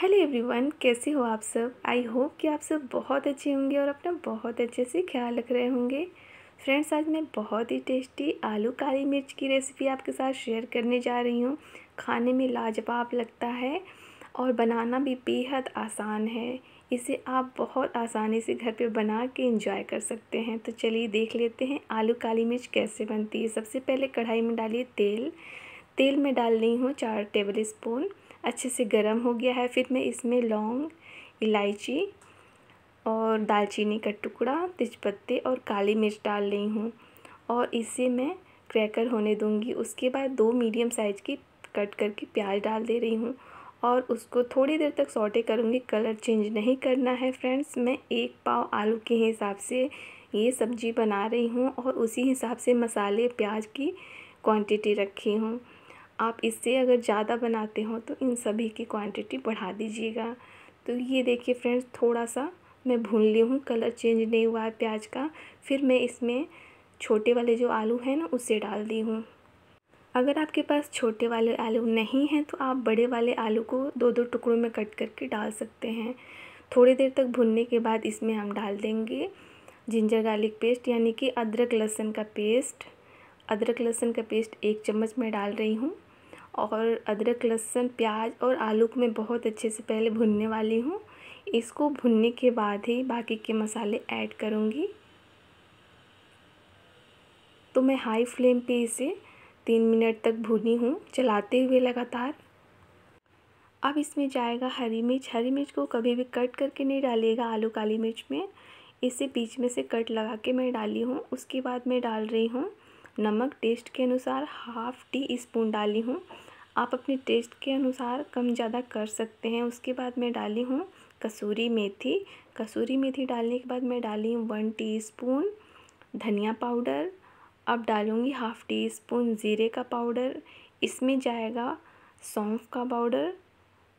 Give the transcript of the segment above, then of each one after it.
hello everyone कैसे हो आप सब आई होप कि आप सब बहुत अच्छे होंगे और अपना बहुत अच्छे से ख्याल रख रहे होंगे फ्रेंड्स आज मैं बहुत ही टेस्टी आलू काली मिर्च की रेसिपी आपके साथ शेयर करने जा रही हूँ खाने में लाजवाब लगता है और बनाना भी बेहद आसान है इसे आप बहुत आसानी से घर पे बना के इंजॉय कर सकते हैं तो चलिए देख लेते हैं आलू काली मिर्च कैसे बनती है सबसे पहले कढ़ाई में डालिए तेल तेल में डाल रही हूँ चार टेबल स्पून अच्छे से गर्म हो गया है फिर मैं इसमें लौंग इलायची और दालचीनी का टुकड़ा तेज़पत्ते और काली मिर्च डाल रही हूँ और इसे मैं क्रैकर होने दूँगी उसके बाद दो मीडियम साइज़ की कट करके प्याज डाल दे रही हूँ और उसको थोड़ी देर तक सॉटे करूँगी कलर चेंज नहीं करना है फ्रेंड्स मैं एक पाव आलू के हिसाब से ये सब्ज़ी बना रही हूँ और उसी हिसाब से मसाले प्याज की क्वांटिटी रखी हूँ आप इससे अगर ज़्यादा बनाते हो तो इन सभी की क्वांटिटी बढ़ा दीजिएगा तो ये देखिए फ्रेंड्स थोड़ा सा मैं भून ली हूँ कलर चेंज नहीं हुआ है प्याज का फिर मैं इसमें छोटे वाले जो आलू हैं ना उसे डाल दी हूँ अगर आपके पास छोटे वाले आलू नहीं हैं तो आप बड़े वाले आलू को दो दो टुकड़ों में कट करके डाल सकते हैं थोड़ी देर तक भुनने के बाद इसमें हम डाल देंगे जिंजर गार्लिक पेस्ट यानी कि अदरक लहसुन का पेस्ट अदरक लहसुन का पेस्ट एक चम्मच में डाल रही हूँ और अदरक लहसुन प्याज और आलू को मैं बहुत अच्छे से पहले भुनने वाली हूँ इसको भुनने के बाद ही बाकी के मसाले ऐड करूँगी तो मैं हाई फ्लेम पे इसे तीन मिनट तक भुनी हूँ चलाते हुए लगातार अब इसमें जाएगा हरी मिर्च हरी मिर्च को कभी भी कट करके नहीं डालिएगा आलू काली मिर्च में इसे बीच में से कट लगा के मैं डाली हूँ उसके बाद मैं डाल रही हूँ नमक टेस्ट के अनुसार हाफ़ टी स्पून डाली हूँ आप अपने टेस्ट के अनुसार कम ज़्यादा कर सकते हैं उसके बाद मैं डाली हूँ कसूरी मेथी कसूरी मेथी डालने के बाद मैं डाली हूँ वन टीस्पून धनिया पाउडर अब डालूँगी हाफ़ टी स्पून ज़ीरे का पाउडर इसमें जाएगा सौंफ का पाउडर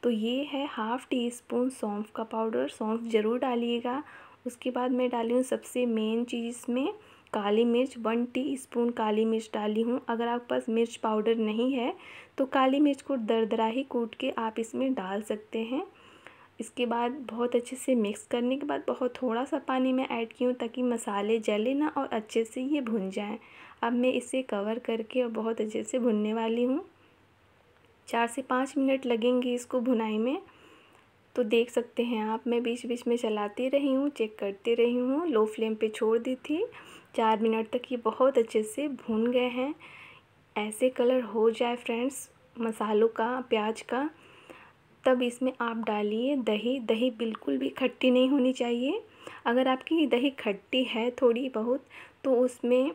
तो ये है हाफ़ टी स्पून सौंफ का पाउडर सौंफ ज़रूर डालिएगा उसके बाद मैं डाली हूँ सबसे मेन चीज़ में काली मिर्च वन टी स्पून काली मिर्च डाली हूँ अगर आपके पास मिर्च पाउडर नहीं है तो काली मिर्च को दरदरा ही कूट के आप इसमें डाल सकते हैं इसके बाद बहुत अच्छे से मिक्स करने के बाद बहुत थोड़ा सा पानी मैं ऐड की हूँ ताकि मसाले जले ना और अच्छे से ये भुन जाए अब मैं इसे कवर करके और बहुत अच्छे से भुनने वाली हूँ चार से पाँच मिनट लगेंगे इसको भुनाई में तो देख सकते हैं आप मैं बीच बीच में चलाती रही हूँ चेक करती रही हूँ लो फ्लेम पे छोड़ दी थी चार मिनट तक ये बहुत अच्छे से भून गए हैं ऐसे कलर हो जाए फ्रेंड्स मसालों का प्याज का तब इसमें आप डालिए दही दही बिल्कुल भी खट्टी नहीं होनी चाहिए अगर आपकी दही खट्टी है थोड़ी बहुत तो उसमें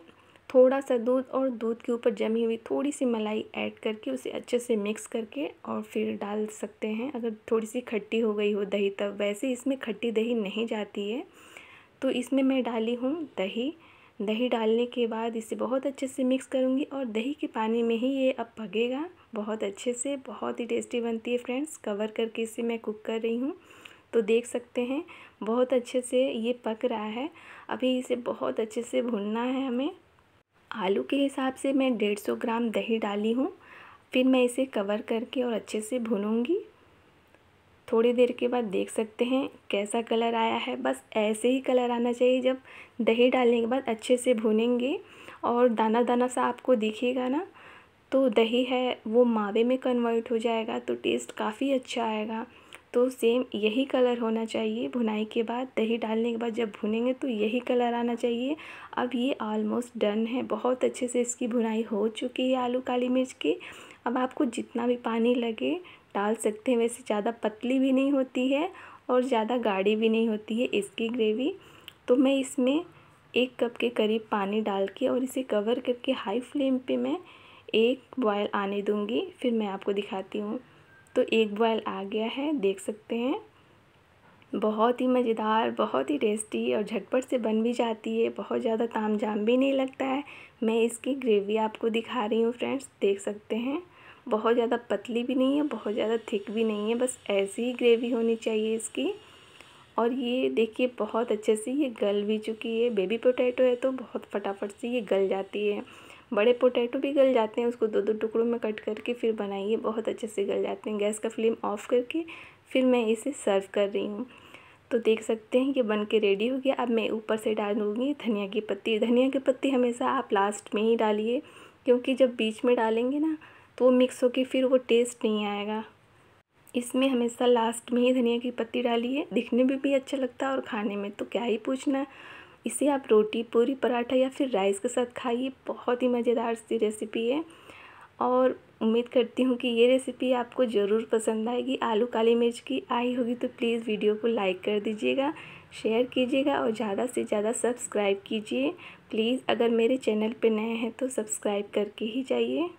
थोड़ा सा दूध और दूध के ऊपर जमी हुई थोड़ी सी मलाई ऐड करके उसे अच्छे से मिक्स करके और फिर डाल सकते हैं अगर थोड़ी सी खट्टी हो गई हो दही तब वैसे इसमें खट्टी दही नहीं जाती है तो इसमें मैं डाली हूँ दही दही डालने के बाद इसे बहुत अच्छे से मिक्स करूँगी और दही के पानी में ही ये अब पकेगा बहुत अच्छे से बहुत ही टेस्टी बनती है फ्रेंड्स कवर करके इसे मैं कुक कर रही हूँ तो देख सकते हैं बहुत अच्छे से ये पक रहा है अभी इसे बहुत अच्छे से भुनना है हमें आलू के हिसाब से मैं डेढ़ सौ ग्राम दही डाली हूँ फिर मैं इसे कवर करके और अच्छे से भूनूँगी थोड़ी देर के बाद देख सकते हैं कैसा कलर आया है बस ऐसे ही कलर आना चाहिए जब दही डालने के बाद अच्छे से भुनेंगे और दाना दाना सा आपको दिखेगा ना तो दही है वो मावे में कन्वर्ट हो जाएगा तो टेस्ट काफ़ी अच्छा आएगा तो सेम यही कलर होना चाहिए भुनाई के बाद दही डालने के बाद जब भुनेंगे तो यही कलर आना चाहिए अब ये ऑलमोस्ट डन है बहुत अच्छे से इसकी भुनाई हो चुकी है आलू काली मिर्च की अब आपको जितना भी पानी लगे डाल सकते हैं वैसे ज़्यादा पतली भी नहीं होती है और ज़्यादा गाढ़ी भी नहीं होती है इसकी ग्रेवी तो मैं इसमें एक कप के करीब पानी डाल के और इसे कवर करके हाई फ्लेम पे मैं एक बॉयल आने दूंगी फिर मैं आपको दिखाती हूँ तो एक बॉयल आ गया है देख सकते हैं बहुत ही मज़ेदार बहुत ही टेस्टी और झटपट से बन भी जाती है बहुत ज़्यादा ताम जाम भी नहीं लगता है मैं इसकी ग्रेवी आपको दिखा रही हूँ फ्रेंड्स देख सकते हैं बहुत ज़्यादा पतली भी नहीं है बहुत ज़्यादा थिक भी नहीं है बस ऐसी ही ग्रेवी होनी चाहिए इसकी और ये देखिए बहुत अच्छे से ये गल भी चुकी है बेबी पोटैटो है तो बहुत फटाफट से ये गल जाती है बड़े पोटैटो भी गल जाते हैं उसको दो दो टुकड़ों में कट करके फिर बनाइए बहुत अच्छे से गल जाते हैं गैस का फ्लेम ऑफ़ करके फिर मैं इसे सर्व कर रही हूँ तो देख सकते हैं ये बन के रेडी हो गया अब मैं ऊपर से डालूँगी धनिया की पत्ती धनिया की पत्ती हमेशा आप लास्ट में ही डालिए क्योंकि जब बीच में डालेंगे ना तो वो मिक्स होकर फिर वो टेस्ट नहीं आएगा इसमें हमेशा लास्ट में ही धनिया की पत्ती डालिए दिखने में भी अच्छा लगता है और खाने में तो क्या ही पूछना इसे आप रोटी पूरी पराठा या फिर राइस के साथ खाइए बहुत ही मज़ेदार सी रेसिपी है और उम्मीद करती हूँ कि ये रेसिपी आपको ज़रूर पसंद आएगी आलू काली मिर्च की आई होगी तो प्लीज़ वीडियो को लाइक कर दीजिएगा शेयर कीजिएगा और ज़्यादा से ज़्यादा सब्सक्राइब कीजिए प्लीज़ अगर मेरे चैनल पे नए हैं तो सब्सक्राइब करके ही जाइए